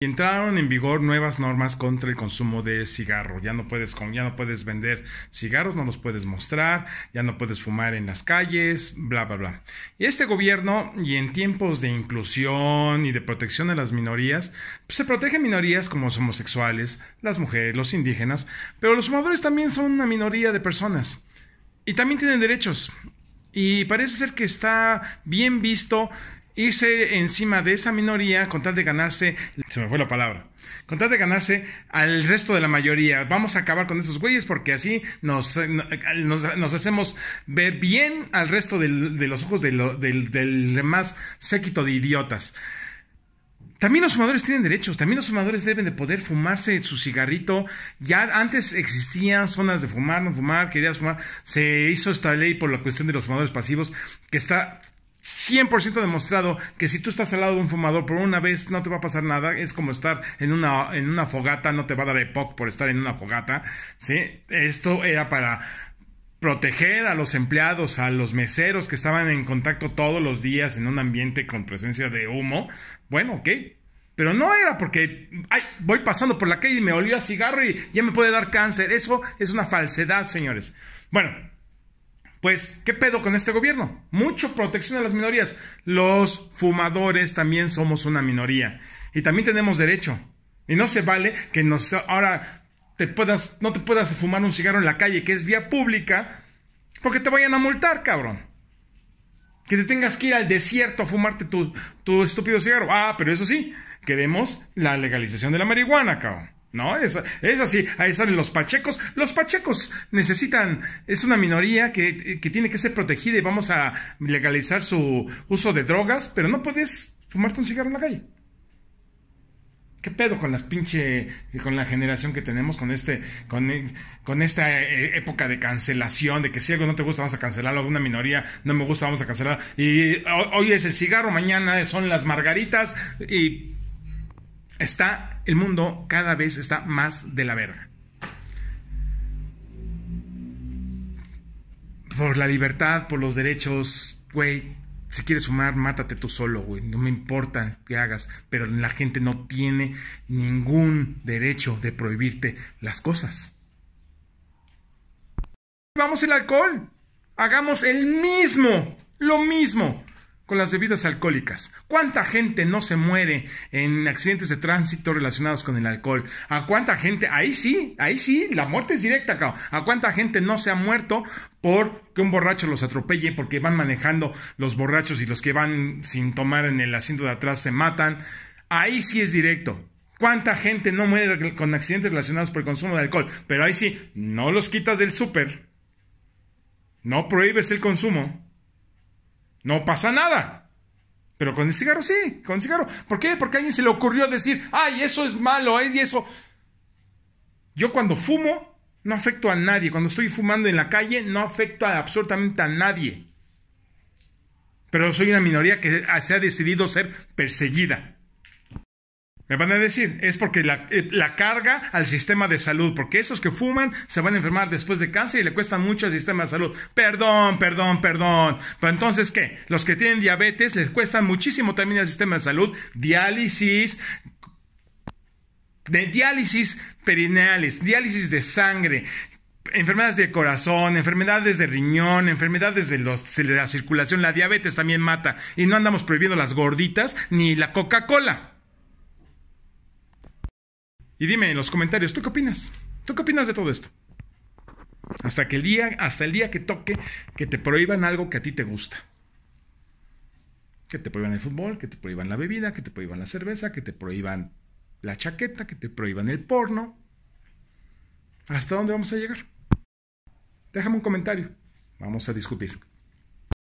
Y entraron en vigor nuevas normas contra el consumo de cigarro. Ya no puedes, ya no puedes vender cigarros, no los puedes mostrar, ya no puedes fumar en las calles, bla, bla, bla. Y este gobierno, y en tiempos de inclusión y de protección de las minorías, pues se protegen minorías como los homosexuales, las mujeres, los indígenas, pero los fumadores también son una minoría de personas. Y también tienen derechos. Y parece ser que está bien visto irse encima de esa minoría con tal de ganarse, se me fue la palabra, con tal de ganarse al resto de la mayoría. Vamos a acabar con esos güeyes porque así nos, hacemos ver bien al resto de los ojos del, más séquito de idiotas. También los fumadores tienen derechos, también los fumadores deben de poder fumarse su cigarrito. Ya antes existían zonas de fumar, no fumar, querías fumar. Se hizo esta ley por la cuestión de los fumadores pasivos que está 100% demostrado que si tú estás al lado de un fumador por una vez no te va a pasar nada, es como estar en una, en una fogata, no te va a dar EPOC por estar en una fogata, ¿sí? Esto era para proteger a los empleados, a los meseros que estaban en contacto todos los días en un ambiente con presencia de humo. Bueno, ok. Pero no era porque ay, voy pasando por la calle y me olió a cigarro y ya me puede dar cáncer. Eso es una falsedad, señores. Bueno, pues, ¿qué pedo con este gobierno? Mucho protección a las minorías. Los fumadores también somos una minoría. Y también tenemos derecho. Y no se vale que nos, ahora te puedas, no te puedas fumar un cigarro en la calle, que es vía pública, porque te vayan a multar, cabrón. Que te tengas que ir al desierto a fumarte tu, tu estúpido cigarro. Ah, pero eso sí, queremos la legalización de la marihuana, cabrón. No, es, así, ahí salen los pachecos. Los pachecos necesitan, es una minoría que, tiene que ser protegida y vamos a legalizar su uso de drogas, pero no puedes fumarte un cigarro en la calle. ¿Qué pedo con las pinche, con la generación que tenemos, con este, con, con esta eh, época de cancelación, de que si algo no te gusta vamos a cancelarlo, alguna minoría no me gusta vamos a cancelarlo, Y hoy es el cigarro, mañana son las margaritas y está, el mundo cada vez está más de la verga. Por la libertad, por los derechos, güey, si quieres fumar, mátate tú solo, güey. No me importa que hagas, pero la gente no tiene ningún derecho de prohibirte las cosas. Vamos el alcohol. Hagamos el mismo, lo mismo con las bebidas alcohólicas. ¿Cuánta gente no se muere en accidentes de tránsito relacionados con el alcohol? ¿A cuánta gente? Ahí sí, ahí sí, la muerte es directa, cabrón. ¿A cuánta gente no se ha muerto por que un borracho los atropelle porque van manejando los borrachos y los que van sin tomar en el asiento de atrás se matan? Ahí sí es directo. ¿Cuánta gente no muere con accidentes relacionados por el consumo de alcohol? Pero ahí sí, no los quitas del súper. No prohíbes el consumo no pasa nada. Pero con el cigarro sí, con el cigarro. ¿Por qué? Porque a alguien se le ocurrió decir, ay, eso es malo, y eso. Yo cuando fumo, no afecto a nadie. Cuando estoy fumando en la calle, no afecto a absolutamente a nadie. Pero soy una minoría que se ha decidido ser perseguida. Me van a decir, es porque eh, la, carga al sistema de salud, porque esos que fuman se van a enfermar después de cáncer y le cuesta mucho al sistema de salud. Perdón, perdón, perdón. Pero entonces, ¿qué? Los que tienen diabetes les cuesta muchísimo también al sistema de salud, diálisis, diálisis perineales, diálisis de sangre, enfermedades de corazón, enfermedades de riñón, enfermedades de la circulación, la diabetes también mata. Y no andamos prohibiendo las gorditas ni la Coca-Cola. Y dime en los comentarios, ¿tú qué opinas? ¿Tú qué opinas de todo esto? Hasta que el día, hasta el día que toque, que te prohíban algo que a ti te gusta. Que te prohíban el fútbol, que te prohíban la bebida, que te prohíban la cerveza, que te prohíban la chaqueta, que te prohíban el porno. ¿Hasta dónde vamos a llegar? Déjame un comentario. Vamos a discutir.